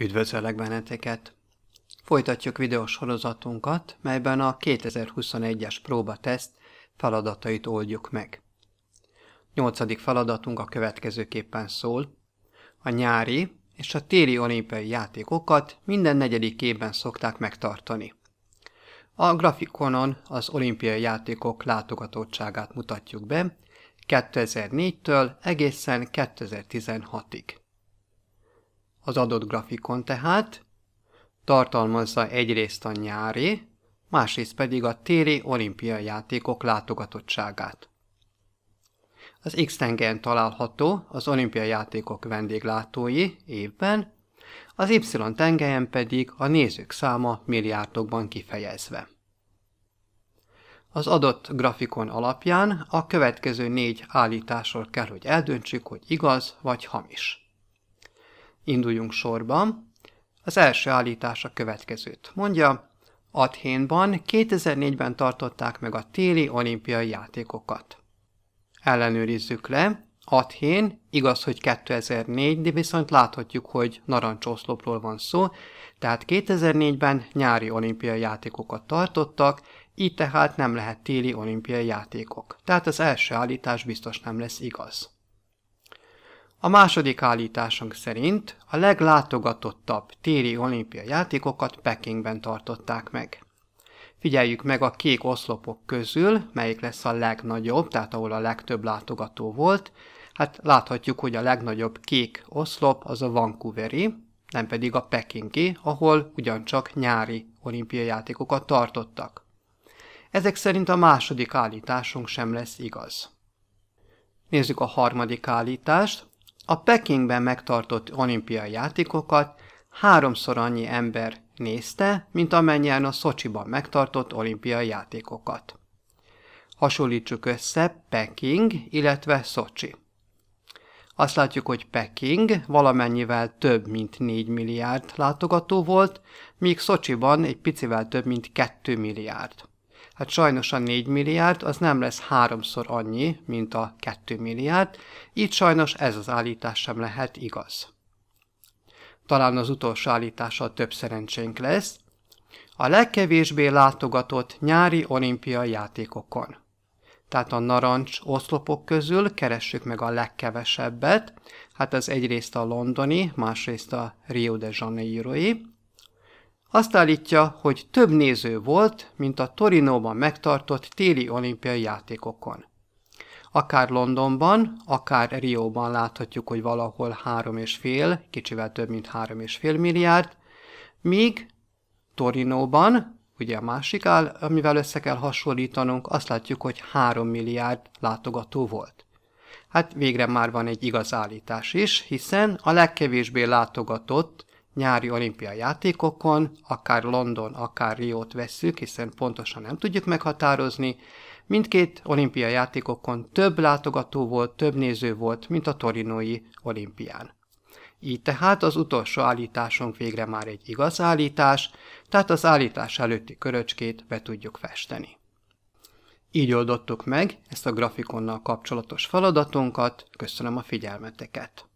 Üdvözöllek benneteket! Folytatjuk videós sorozatunkat, melyben a 2021-es próbateszt feladatait oldjuk meg. Nyolcadik feladatunk a következőképpen szól. A nyári és a téli olimpiai játékokat minden negyedik évben szokták megtartani. A grafikonon az olimpiai játékok látogatottságát mutatjuk be 2004-től egészen 2016-ig. Az adott grafikon tehát tartalmazza egyrészt a nyári, másrészt pedig a téri olimpiai játékok látogatottságát. Az x tengeren található az olimpiai játékok vendéglátói évben, az y tengelyen pedig a nézők száma milliárdokban kifejezve. Az adott grafikon alapján a következő négy állításról kell, hogy eldöntsük, hogy igaz vagy hamis. Induljunk sorban. Az első állítás a következőt mondja, Athénban 2004-ben tartották meg a téli olimpiai játékokat. Ellenőrizzük le, Athén, igaz, hogy 2004, de viszont láthatjuk, hogy narancsoszlopról van szó, tehát 2004-ben nyári olimpiai játékokat tartottak, így tehát nem lehet téli olimpiai játékok. Tehát az első állítás biztos nem lesz igaz. A második állításunk szerint a leglátogatottabb téli olimpia játékokat Pekingben tartották meg. Figyeljük meg a kék oszlopok közül, melyik lesz a legnagyobb, tehát ahol a legtöbb látogató volt. Hát láthatjuk, hogy a legnagyobb kék oszlop az a Vancouveri, nem pedig a Pekingi, ahol ugyancsak nyári olimpiai játékokat tartottak. Ezek szerint a második állításunk sem lesz igaz. Nézzük a harmadik állítást. A Pekingben megtartott olimpiai játékokat háromszor annyi ember nézte, mint amennyien a Szocsiban megtartott olimpiai játékokat. Hasonlítsuk össze Peking, illetve Szocsi. Azt látjuk, hogy Peking valamennyivel több, mint 4 milliárd látogató volt, míg Szocsiban egy picivel több, mint 2 milliárd. Hát sajnos a 4 milliárd az nem lesz háromszor annyi, mint a 2 milliárd, így sajnos ez az állítás sem lehet igaz. Talán az utolsó állítással több szerencsénk lesz. A legkevésbé látogatott nyári olimpiai játékokon. Tehát a narancs oszlopok közül keressük meg a legkevesebbet, hát az egyrészt a londoni, másrészt a Rio de Janeiroi. Azt állítja, hogy több néző volt, mint a Torinóban megtartott téli olimpiai játékokon. Akár Londonban, akár Rióban láthatjuk, hogy valahol három és fél, kicsivel több, mint három és fél milliárd, míg Torinóban, ugye a másik áll, amivel össze kell hasonlítanunk, azt látjuk, hogy 3 milliárd látogató volt. Hát végre már van egy igaz állítás is, hiszen a legkevésbé látogatott nyári olimpiai játékokon, akár London, akár Riót vesszük, hiszen pontosan nem tudjuk meghatározni, mindkét olimpiai játékokon több látogató volt, több néző volt, mint a torinói olimpián. Így tehát az utolsó állításunk végre már egy igaz állítás, tehát az állítás előtti köröcskét be tudjuk festeni. Így oldottuk meg ezt a grafikonnal kapcsolatos feladatunkat, köszönöm a figyelmeteket!